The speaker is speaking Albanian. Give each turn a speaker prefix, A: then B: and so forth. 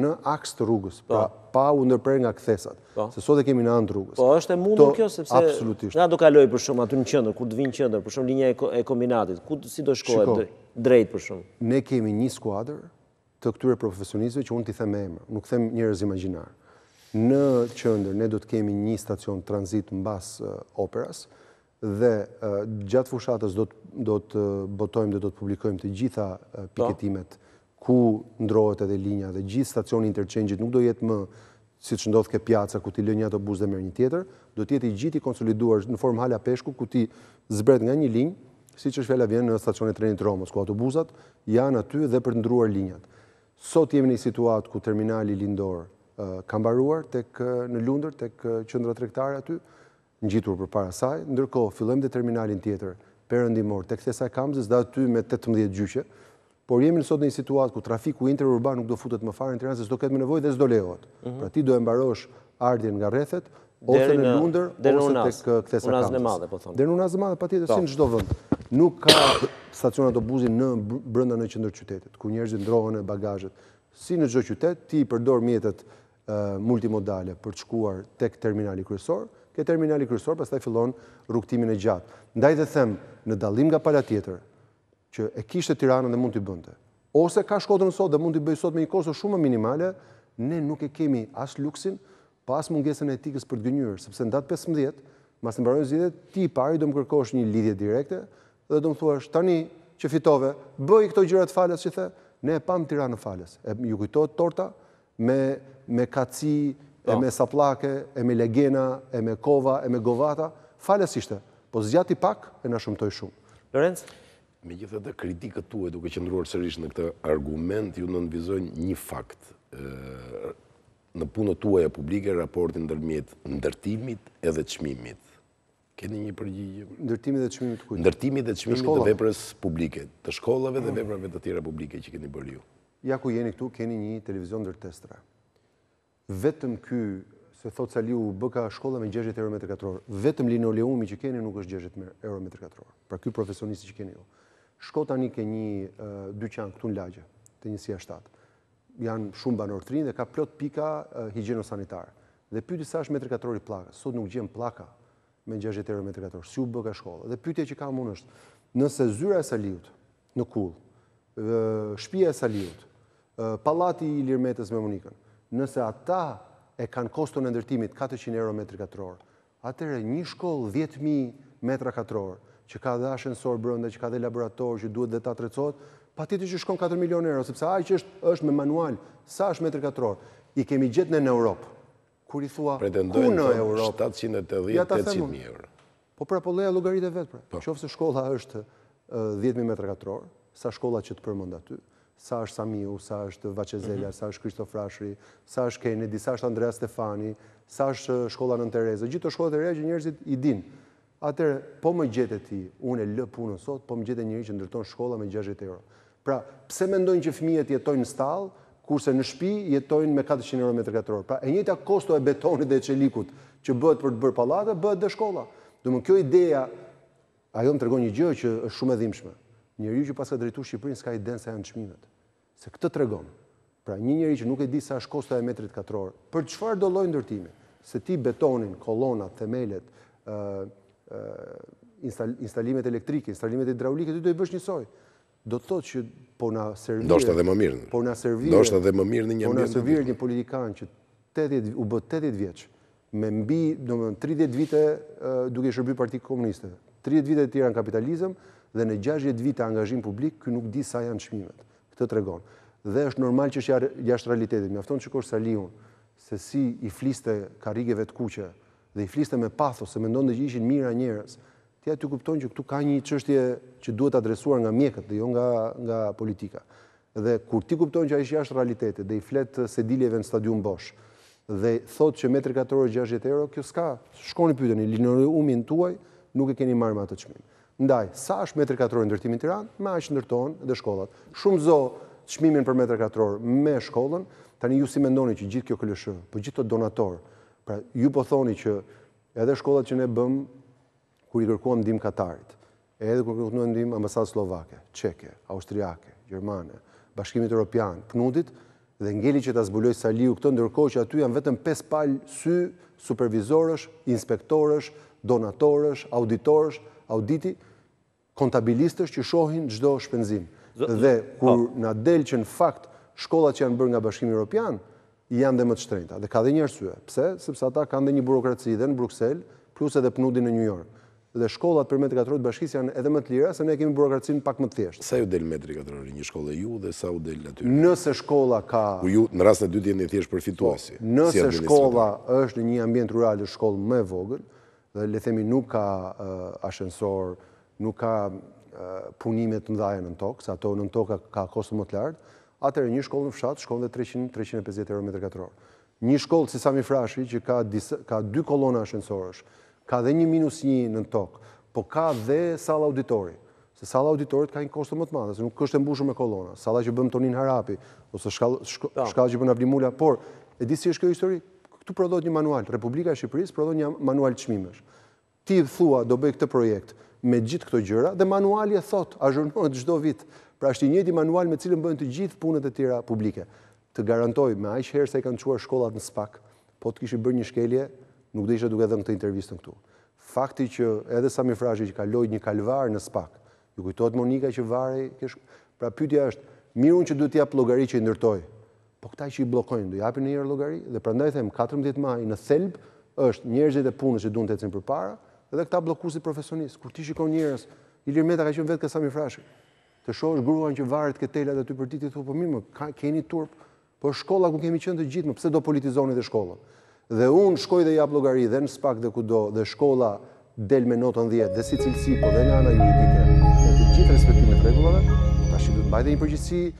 A: në aks të rrugës, po. pra pa u ndërprer nga këthesat, po. se sot e kemi në andë rrugës. Po, është e mundur kjo, sepse nga do kaloj për shumë aty në qëndër, kur të vinë qëndër, për shumë linja e kombinatit, si do shkohet drejt për shumë? Ne kemi një skuadrë të këtyre profesionizve që unë t'i theme emër, nuk them njërez imaginar. Në qëndër, ne do të kemi një stacion transit në bas eh, operas, dhe eh, gjatë fushatës do të eh, botojmë dhe do të publikojmë të gjitha po. piketimet ku ndrohet edhe linja dhe gjithë stacioni interchange-it nuk do jetë më si që ndodhë ke pjaca ku ti lën një autobus dhe mërë një tjetër, do tjetë i gjithë i konsoliduar në formë hala peshku ku ti zbret nga një linjë, si që shvela vjenë në stacionit trenit Romës, ku autobusat janë aty dhe për të ndruar linjat. Sot jemi një situatë ku terminali lindorë kam baruar në lundër, tek qëndra trektare aty, në gjithur për para saj, ndërko, fillem dhe terminalin tjetër, perëndimor, tek thesaj kamzës dhe aty me 18 gjyqe, por jemi nësot në një situatë ku trafiku interurban nuk do futet më farë në Tiranë, se s'do ketë më nevoj dhe s'do lehot. Mhm. Pra ti do e mbarosh ardjen nga rethet, ose në lunder, ose të këthesa kamës. Dhe në unazë në madhe, po thonë. Dhe në unazë në madhe, pa po. si në gjdo vënd. Nuk ka stacion autobuzin në brënda në qëndër qytetit, ku njerëzit ndrohën e bagajët. Si në gjdo qytet, ti i përdor mjetet multimodale për shkuar tek terminali kryesor, ke terminali kryesor, pas fillon rukëtimin e gjatë. Ndaj dhe them, në dalim nga pala tjetër, që e kishte tiranën dhe mund t'i bënte. Ose ka shkodrën sot dhe mund t'i bëjë sot me një kosto shumë minimale, ne nuk e kemi as luksin, pas mungesën e etikës për të gënyrë, sepse në datë 15, mas në barënë zhjede, ti i pari do më kërkosh një lidhje direkte, dhe do më thuash, tani që fitove, bëj këto gjërat falës që the, ne e pam tiranë falës, e ju kujtojt torta, me, me kaci, e po. me saplake, e me legena, e me kova, e me govata, falës ishte, po zgjati pak e në shumëtoj shumë. Lorenz? Me gjithë edhe kritikët tuaj duke qëndruar sërish në këtë argument, ju në nënvizojnë një fakt. Në punët tuaj e publike, raportin ndërmjet ndërtimit edhe qmimit. Keni një përgjigje? Ndërtimit dhe qmimit kujtë? Ndërtimit dhe qmimit dhe veprës publike, të shkollave dhe mm. veprave të tjera publike që keni bërë ju. Ja ku jeni këtu, keni një televizion ndërtestra. Vetëm ky, se thotë sa liu, bëka shkolla me 60 euro metrë katëror. Vetëm linoleumi që keni nuk është 60 euro metrë katëror. Pra ky profesionisti që keni jo shko tani ke një dyqan këtu në lagje, të njësia shtatë. Janë shumë banor dhe ka plot pika higienosanitarë. Dhe pyti sa është metrë katërori plaka. Sot nuk gjem plaka me një gjeshtë e metrë katërori. Si u bëka shkollë. Dhe pyti e që ka mund është, nëse zyra e saliut në kulë, shpia e saliut, palati i lirmetës me munikën, nëse ata e kanë koston e ndërtimit 400 euro metrë katërori, atëre një shkollë 10.000 metrë katërori, që ka dhe ashensor brënda, që ka dhe laborator, që duhet dhe ta trecot, pa të që shkon 4 milion euro, sepse aj që është me manual, sa është metrë katëror, i kemi gjithë në Europë. Kur i thua, ku në Europë? Pretendojnë të 780-800 euro. Po pra po leja logaritë e vetë, pra. Po. Qofë se shkolla është 10.000 metrë katëror, sa shkolla që të përmënda ty, sa është Samiu, sa është Vacezelja, mhm. sa është Kristofrashri, sa është Kennedy, sa është Andrea Stefani, sa është shkolla në Tereza, gjithë të shkolla të reja që njerëzit i dinë atërë po më gjete ti, unë e lë punën sot, po më gjete njëri që ndërton shkolla me 60 euro. Pra, pse mendojnë që fëmijët jetojnë në stallë, kurse në shpi jetojnë me 400 euro metrë katërorë. Pra, e njëta kosto e betonit dhe qelikut që bëhet për të bërë palatë, bëhet dhe shkolla. Dhe kjo idea, ajo më tërgoj një gjë që është shumë edhimshme. Njëri që ka drejtu Shqipërinë, s'ka i denë se janë qmimet. Se këtë të Pra, një njëri që nuk e di sa është kosto e metrit katërorë, për qëfar do ndërtimi? Se ti betonin, kolonat, temelet, instalimet elektrike, instalimet hidraulike, ty do i bësh njësoj. Do të thotë që po na servirë... Do shta dhe më mirë. Po na servirë... Do shta dhe më mirë në një mirë. Po na servirë një politikan që u bëtë 80 vjeqë, me mbi 30 vite duke shërbi Parti Komuniste. 30 vite tira në kapitalizm dhe në 60 vite angazhim publik, kë nuk di sa janë shmimet. Këtë të regonë. Dhe është normal që është jashtë realitetit. Me afton që kështë salihun, se si i fliste karigeve të kuqe, dhe i fliste me pathos, se mendon dhe që ishin mira njërës, ti aty kupton që këtu ka një qështje që duhet adresuar nga mjekët dhe jo nga, nga politika. Dhe kur ti kupton që a ishë jashtë realitetet dhe i flet se diljeve në stadion bosh, dhe thot që metri katorë er e 60 euro, kjo s'ka, shkoni pyten, i linërë umin tuaj, nuk e keni marrë atë të qmimë. Ndaj, sa është metri katorë në ndërtimin të ranë, ma është ndërtonë dhe shkollat. Shumë zo qmimin për metri katorë me shkollën, tani ju si mendoni që gjithë kjo këllëshë, po gjithë të donatorë, Pra, ju po thoni që edhe shkollat që ne bëm kur i kërkuam ndihmë Katarit, edhe kur kërkuam ndihmë ambasadës slovake, çeke, austriake, gjermane, Bashkimit Evropian, Knudit dhe ngeli që ta zbuloj Saliu këtë ndërkohë që aty janë vetëm 5 palë sy, supervizorësh, inspektorësh, donatorësh, auditorësh, auditi, kontabilistësh që shohin çdo shpenzim. Dhe kur po. na del që në fakt shkollat që janë bërë nga Bashkimi Evropian, janë dhe më të shtrejta. Dhe ka dhe një arsye. Pse? Sepse ata kanë dhe një burokraci dhe në Bruxelles, plus edhe pënudi në New York. Dhe shkollat për metri katërorit bashkis janë edhe më të lira, se ne kemi burokracin pak më të thjesht. Sa ju del metri katërorit? Një shkollë e ju dhe sa ju del aty? Nëse shkolla ka... U ju në rrasë në dytë jenë thjeshtë për përfituasi. Po, nëse shkolla është në një ambient rural e shkollë më e vogël, dhe le themi nuk ka ashensor, nuk ka punimet të dhaja në tokë, sa to në tokë ka kostë më të lartë, atërë një shkollë në fshatë shkollë dhe 300-350 euro metrë katërorë. Një shkollë, si Sami Frashi, që ka dy kolona ashenësorësh, ka dhe një minus një në tokë, po ka dhe sala auditori. Se sala auditorit ka një kostë më të madhe, se nuk është e mbushur me kolona. Sala që bëmë tonin harapi, ose shkallë që bëmë avni mulla. Por, e di si është kjo histori? Këtu prodhët një manual. Republika e Shqipëris prodhët një manual të shmimesh. Ti thua, do bëj këtë projektë, me gjithë këto gjëra, dhe manuali e thot, ajurnohet gjdo vit, pra është i njëti manual me cilën bëjnë të gjithë punët e tira publike. Të garantoj, me aqë herë se i kanë quar shkollat në spak, po të kishë bërë një shkelje, nuk dhe isha duke dhe në këtë intervjistën këtu. Fakti që edhe Sami Frashe që lojt një kalvar në spak, ju kujtojtë Monika që vare, pra pytja është, mirun që duhet japë logari që i ndërtoj, po këta që i blokojnë, duhet japë një logari, dhe prandaj them, 14 maj në thelb, është njerëzit e punës që duhet të ecin për para, edhe këta bllokuesi profesionist, kur ti shikon njerëz, Ilir Meta ka qenë vetë kësa mi frashë. Të shohësh gruan që varet këtelat aty për ditë t'u po mi më ka, keni turp, po shkolla ku kemi qenë të gjithë, më pse do politizoni të shkolla? Dhe unë shkoj dhe jap llogari dhe në spak dhe kudo dhe shkolla del me notën 10 dhe si cilësi po dhe nga ana juridike me të gjithë respektimin rregullave, tash të mbajë një